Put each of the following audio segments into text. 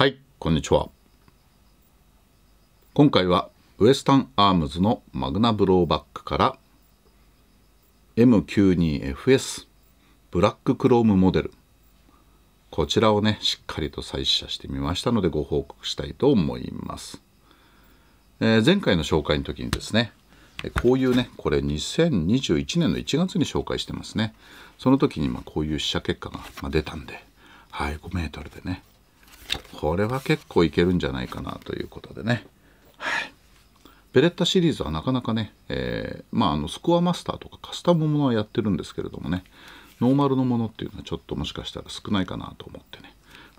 はい、こんにちは。今回はウエスタンアームズのマグナブローバックから M92FS ブラッククロームモデルこちらをねしっかりと採取してみましたのでご報告したいと思います、えー、前回の紹介の時にですねこういうねこれ2021年の1月に紹介してますねその時にまこういう試写結果が出たんではい5メートルでねこれは結構いけるんじゃないかなということでね。はい。ベレッタシリーズはなかなかね、えー、まあ、あの、スコアマスターとかカスタムものはやってるんですけれどもね、ノーマルのものっていうのはちょっともしかしたら少ないかなと思ってね、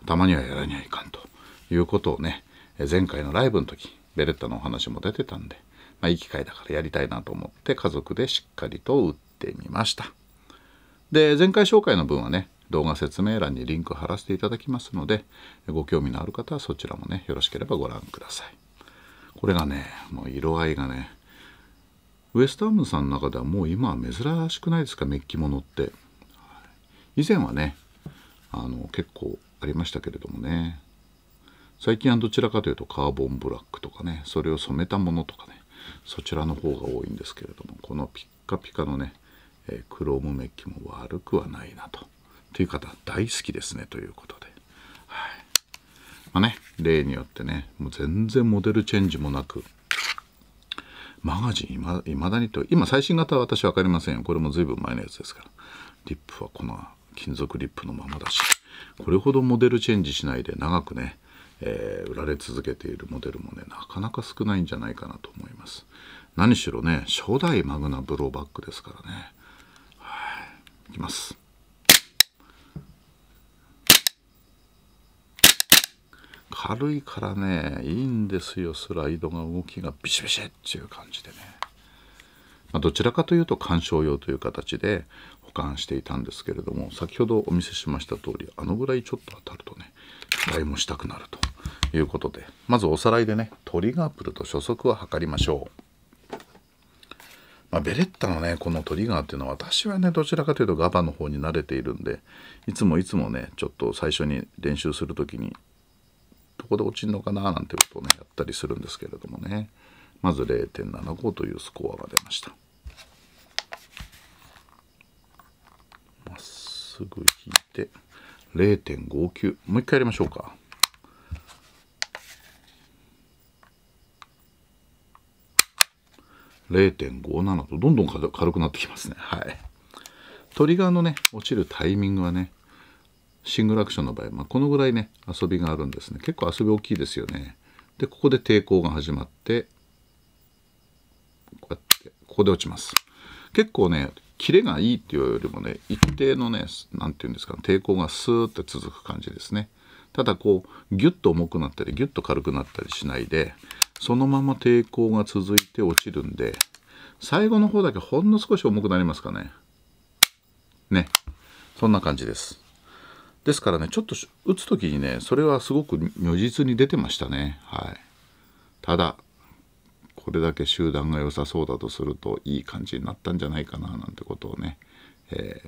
たまにはやらにはいかんということをね、前回のライブの時、ベレッタのお話も出てたんで、まあ、いい機会だからやりたいなと思って家族でしっかりと打ってみました。で、前回紹介の分はね、動画説明欄にリンク貼らせていただきますのでご興味のある方はそちらもねよろしければご覧くださいこれがねもう色合いがねウエスタンームさんの中ではもう今は珍しくないですかメッキ物って以前はねあの結構ありましたけれどもね最近はどちらかというとカーボンブラックとかねそれを染めたものとかねそちらの方が多いんですけれどもこのピッカピカのね、えー、クロームメッキも悪くはないなとという方大好きですねということで、はいまあね、例によってねもう全然モデルチェンジもなくマガジンいまだにと今最新型は私分かりませんよこれも随分前のやつですからリップはこの金属リップのままだしこれほどモデルチェンジしないで長くね、えー、売られ続けているモデルもねなかなか少ないんじゃないかなと思います何しろね初代マグナブローバックですからねはいいきます軽いからねいいんですよスライドが動きがビシビシっていう感じでね、まあ、どちらかというと観賞用という形で保管していたんですけれども先ほどお見せしました通りあのぐらいちょっと当たるとね期いもしたくなるということでまずおさらいでねトリガープルと初速を測りましょう。まあ、ベレッタのねこのトリガーっていうのは私はねどちらかというとガバの方に慣れているんでいつもいつもねちょっと最初に練習する時にどこで落ちるのかななんてことをねやったりするんですけれどもねまず0.75というスコアが出ましたまっすぐ引いて0.59もう一回やりましょうか0.57とどんどん軽くなってきますねはいトリガーのね落ちるタイミングはねシングルアクションの場合、まあ、このぐらいね遊びがあるんですね結構遊び大きいですよねでここで抵抗が始まってこうやってここで落ちます結構ねキレがいいっていうよりもね一定のね何て言うんですか、抵抗がスーッて続く感じですねただこうギュッと重くなったりギュッと軽くなったりしないでそのまま抵抗が続いて落ちるんで最後の方だけほんの少し重くなりますかねねそんな感じですですからねちょっと打つ時にねそれはすごく如実に出てましたねはいただこれだけ集団が良さそうだとするといい感じになったんじゃないかななんてことをね、え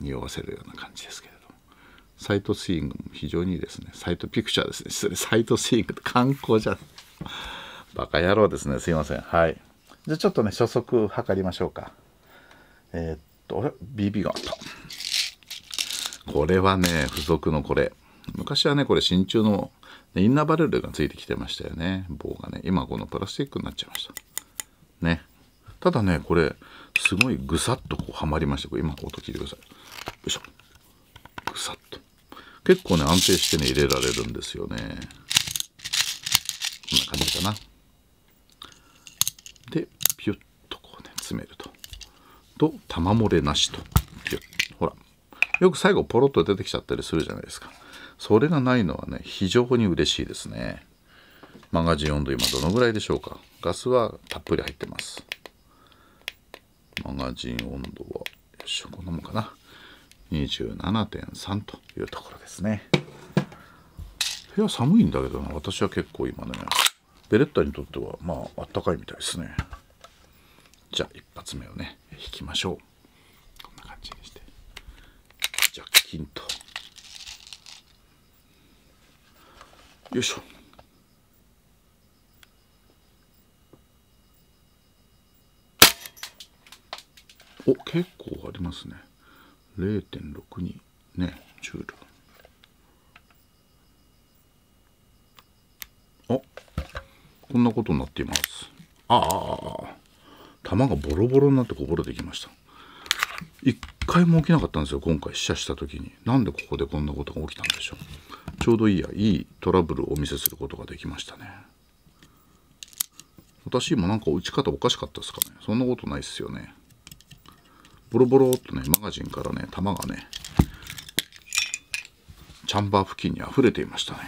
ー、匂わせるような感じですけれどもサイトスイングも非常にいいですねサイトピクチャーですねそれサイトスイングって観光じゃバカ野郎ですねすいませんはいじゃあちょっとね初速測りましょうかえー、っとあれ BB があったこれはね付属のこれ昔はねこれ真鍮のインナーバレルがついてきてましたよね棒がね今このプラスチックになっちゃいましたねただねこれすごいぐさっとこうはまりましたこれ今音聞いてくださいよいしょぐさっと結構ね安定してね入れられるんですよねこんな感じかなでピュッとこうね詰めるとと玉漏れなしとよく最後ポロッと出てきちゃったりするじゃないですかそれがないのはね非常に嬉しいですねマガジン温度今どのぐらいでしょうかガスはたっぷり入ってますマガジン温度はよいしょこんなもんかな27.3というところですね部屋寒いんだけどな私は結構今ねベレッタにとってはまああったかいみたいですねじゃあ一発目をね引きましょうヒントよいしょお結構ありますね0.62ねジュールあこんなことになっていますああ玉がボロボロになってこぼれてきました1回も起きなかったんですよ今回試写した時になんでここでこんなことが起きたんでしょうちょうどいいやいいトラブルをお見せすることができましたね私もなんか打ち方おかしかったですかねそんなことないっすよねボロボロっとねマガジンからね弾がねチャンバー付近に溢れていましたね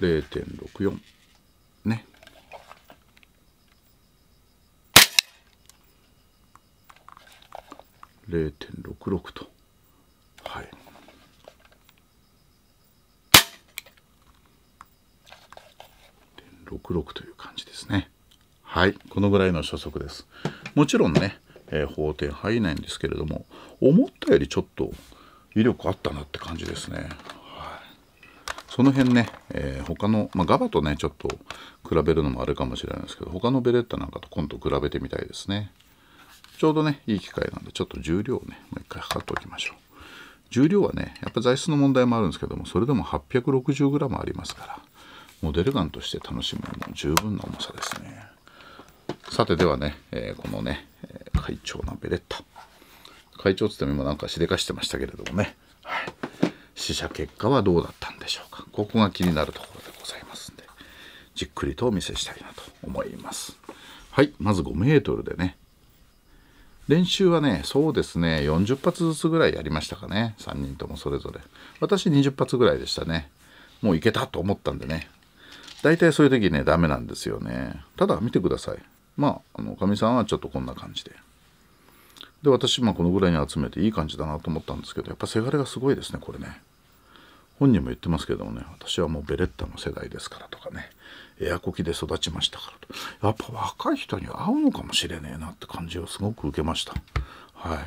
0.64ね0.66とはいという感じですねはいこのぐらいの初速ですもちろんね、えー、法廷入囲ないんですけれども思ったよりちょっと威力あったなって感じですねその辺ね、えー、他の、まあ、ガバとね、ちょっと比べるのもあれかもしれないですけど、他のベレッタなんかと今度比べてみたいですね。ちょうどね、いい機会なんで、ちょっと重量をね、もう一回測っておきましょう。重量はね、やっぱ材質の問題もあるんですけども、それでも 860g ありますから、モデルガンとして楽しむのも十分な重さですね。さてではね、えー、このね、会長なベレッタ。会長つっても今なんかしでかしてましたけれどもね、はい、試写結果はどうだったんでしょうか。ここが気になるところでございますんでじっくりとお見せしたいなと思いますはいまず5メートルでね練習はねそうですね40発ずつぐらいやりましたかね3人ともそれぞれ私20発ぐらいでしたねもういけたと思ったんでね大体そういう時ねダメなんですよねただ見てくださいまああの、かみさんはちょっとこんな感じでで私まあこのぐらいに集めていい感じだなと思ったんですけどやっぱせがれがすごいですねこれね本人も言ってますけどもね私はもうベレッタの世代ですからとかねエアコキで育ちましたからとやっぱ若い人に合うのかもしれねえなって感じをすごく受けましたはい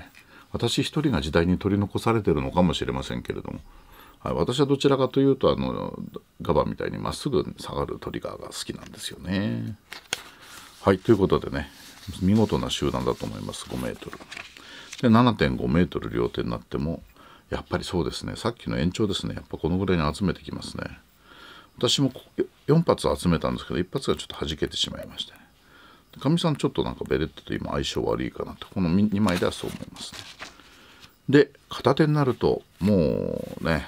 私一人が時代に取り残されてるのかもしれませんけれども、はい、私はどちらかというとあのガバみたいにまっすぐ下がるトリガーが好きなんですよねはいということでね見事な集団だと思います5メートルで7.5メートル両手になってもやっぱりそうですねさっきの延長ですねやっぱこのぐらいに集めてきますね私も4発集めたんですけど1発がちょっと弾けてしまいましてねかみさんちょっとなんかベレットと今相性悪いかなとこの2枚ではそう思いますねで片手になるともうね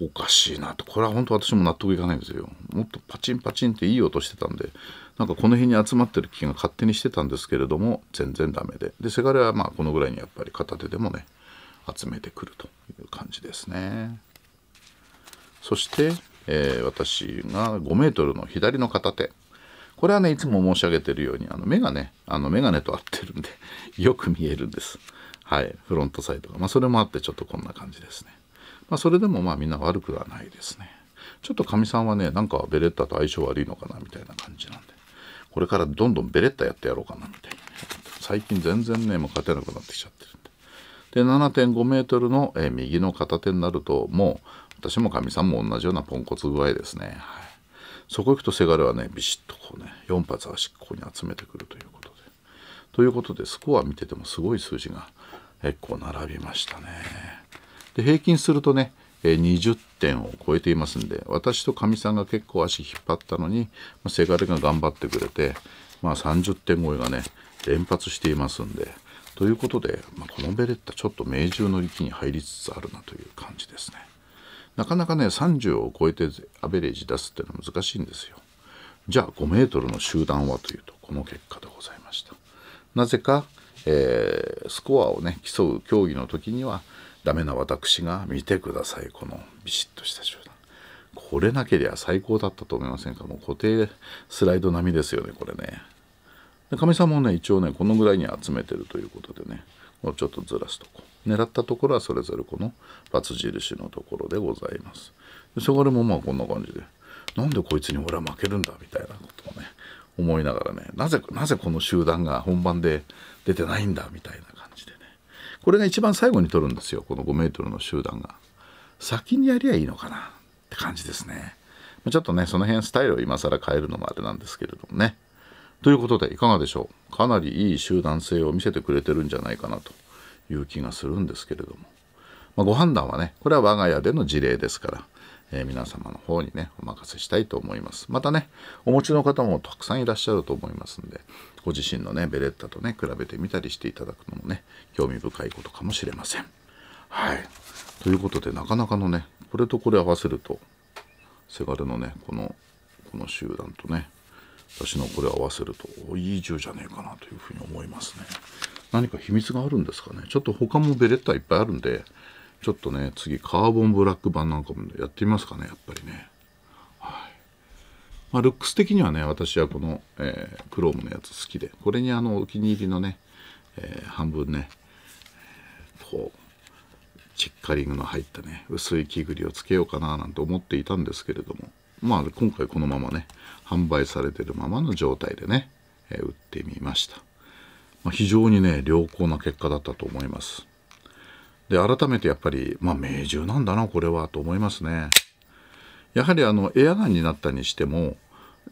おかしいなとこれは本当私も納得いかないんですよもっとパチンパチンっていい音してたんでなんかこの辺に集まってる気が勝手にしてたんですけれども全然ダメででせがれはまあこのぐらいにやっぱり片手でもね集めてくるという感じですね。そして、えー、私が5メートルの左の片手。これはね、いつも申し上げてるように、あの、目がね、あの、メガネと合ってるんで よく見えるんです。はい、フロントサイドが。まあ、それもあって、ちょっとこんな感じですね。まあ、それでもまあ、みんな悪くはないですね。ちょっとかみさんはね、なんかベレッタと相性悪いのかな、みたいな感じなんで。これからどんどんベレッタやってやろうかな、みたいな。最近全然ね、もう勝てなくなってきちゃってる。で7.5メートルの、えー、右の片手になるともう私もかみさんも同じようなポンコツ具合ですね、はい、そこ行くとせがれはねビシッとこうね4発足ここに集めてくるということでということでスコア見ててもすごい数字が結構並びましたねで平均するとね20点を超えていますんで私とかみさんが結構足引っ張ったのにせがれが頑張ってくれて、まあ、30点超えがね連発していますんでということで、まあ、このベレッタちょっと命獣の域に入りつつあるなという感じですねなかなかね30を超えてアベレージ出すっていうのは難しいんですよじゃあ5メートルの集団はというとこの結果でございましたなぜか、えー、スコアをね競う競技の時にはダメな私が見てくださいこのビシッとした集団これなけりゃ最高だったと思いませんかもう固定スライド並みですよねこれねでかみさんもね一応ねこのぐらいに集めてるということでねもうちょっとずらすとこ狙ったところはそれぞれこの×印のところでございますでそがれもまあこんな感じでなんでこいつに俺は負けるんだみたいなことをね思いながらねなぜなぜこの集団が本番で出てないんだみたいな感じでねこれが一番最後に取るんですよこの5メートルの集団が先にやりゃいいのかなって感じですねちょっとねその辺スタイルを今更変えるのもあれなんですけれどもねということでいかがでしょうかなりいい集団性を見せてくれてるんじゃないかなという気がするんですけれども、まあ、ご判断はねこれは我が家での事例ですから、えー、皆様の方にねお任せしたいと思いますまたねお持ちの方もたくさんいらっしゃると思いますんでご自身のねベレッタとね比べてみたりしていただくのもね興味深いことかもしれませんはいということでなかなかのねこれとこれ合わせるとせがれのねこのこの集団とね私のこれを合わせるといい銃じゃねえかなというふうに思いますね何か秘密があるんですかねちょっと他もベレッタいっぱいあるんでちょっとね次カーボンブラック版なんかもやってみますかねやっぱりねはいまあルックス的にはね私はこの、えー、クロームのやつ好きでこれにあのお気に入りのね、えー、半分ねこうチッカリングの入ったね薄い木ぐりをつけようかななんて思っていたんですけれどもまあ、今回このままね、販売されてるままの状態でね、えー、売ってみました。まあ、非常にね、良好な結果だったと思います。で、改めてやっぱり、まあ、名獣なんだな、これは、と思いますね。やはりあの、エアガンになったにしても、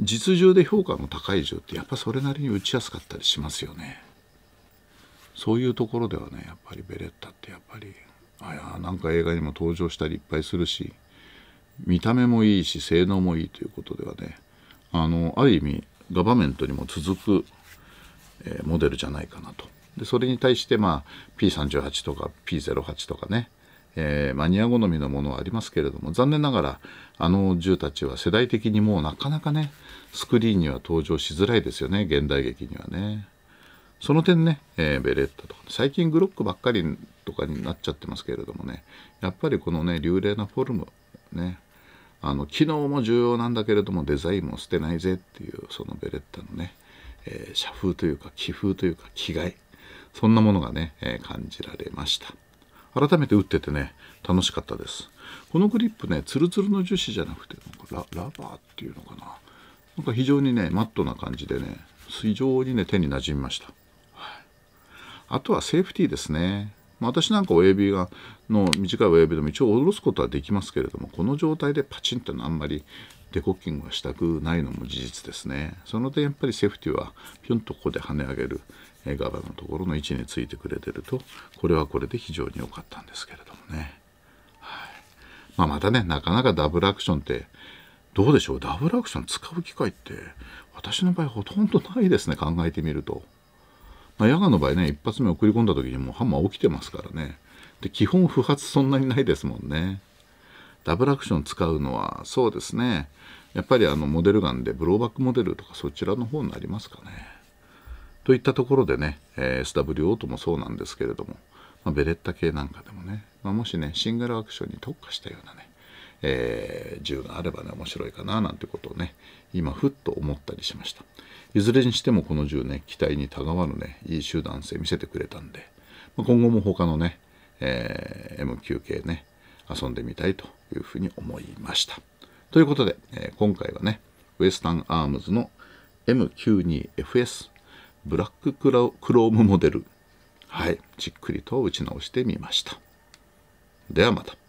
実銃で評価の高い銃ってやっぱそれなりに打ちやすかったりしますよね。そういうところではね、やっぱりベレッタってやっぱり、あや、なんか映画にも登場したりいっぱいするし、見た目もいいし性能もいいということではねあのある意味ガバメントにも続く、えー、モデルじゃないかなとでそれに対して、まあ、P38 とか P08 とかね、えー、マニア好みのものはありますけれども残念ながらあの銃たちは世代的にもうなかなかねスクリーンには登場しづらいですよね現代劇にはね。その点ね、えー、ベレッタとか、最近グロックばっかりとかになっちゃってますけれどもね、やっぱりこのね、流麗なフォルム、ね、あの機能も重要なんだけれどもデザインも捨てないぜっていうそのベレッタのね、えー、社風というか気風というか気概そんなものがね、えー、感じられました改めて打っててね楽しかったですこのグリップねツルツルの樹脂じゃなくてなんかララバーっていうのかななんか非常にねマットな感じでね非常にね手になじみました、はい、あとはセーフティーですねまあ、私なんか親指がの短い親指でも一応下ろすことはできますけれどもこの状態でパチンとあんまりデコッキングはしたくないのも事実ですねその点やっぱりセーフティはピュンとここで跳ね上げるガバのところの位置についてくれてるとこれはこれで非常に良かったんですけれどもね、はいまあ、またねなかなかダブルアクションってどうでしょうダブルアクション使う機会って私の場合ほとんどないですね考えてみると。まあ、ヤの場合ね一発目送り込んだ時にもうハンマー起きてますからねで基本不発そんなにないですもんねダブルアクション使うのはそうですねやっぱりあのモデルガンでブローバックモデルとかそちらの方になりますかねといったところでね、え SW オートもそうなんですけれども、まあ、ベレッタ系なんかでもね、まあ、もしねシングルアクションに特化したようなねえー、銃があればね面白いかななんてことをね今ふっと思ったりしましたいずれにしてもこの銃ね期待にたがわぬねいい集団性見せてくれたんで、まあ、今後も他のね、えー、m 9系ね遊んでみたいというふうに思いましたということで、えー、今回はねウエスタンアームズの M92FS ブラッククロームモデルはいじっくりと打ち直してみましたではまた